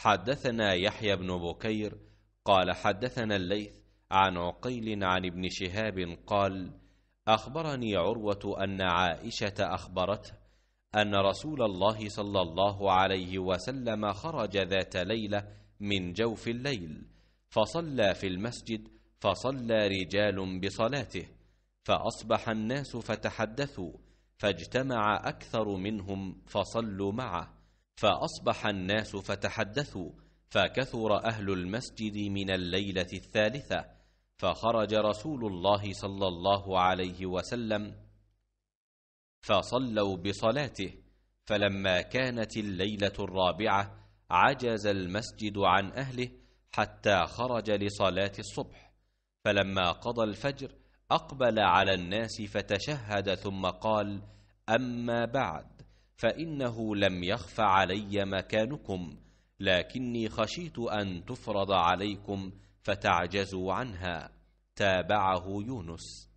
حدثنا يحيى بن بكير قال حدثنا الليث عن عقيل عن ابن شهاب قال اخبرني عروه ان عائشه اخبرته ان رسول الله صلى الله عليه وسلم خرج ذات ليله من جوف الليل فصلى في المسجد فصلى رجال بصلاته فاصبح الناس فتحدثوا فاجتمع اكثر منهم فصلوا معه فاصبح الناس فتحدثوا فكثر اهل المسجد من الليله الثالثه فخرج رسول الله صلى الله عليه وسلم فصلوا بصلاته فلما كانت الليله الرابعه عجز المسجد عن اهله حتى خرج لصلاه الصبح فلما قضى الفجر اقبل على الناس فتشهد ثم قال اما بعد فانه لم يخف علي مكانكم لكني خشيت ان تفرض عليكم فتعجزوا عنها تابعه يونس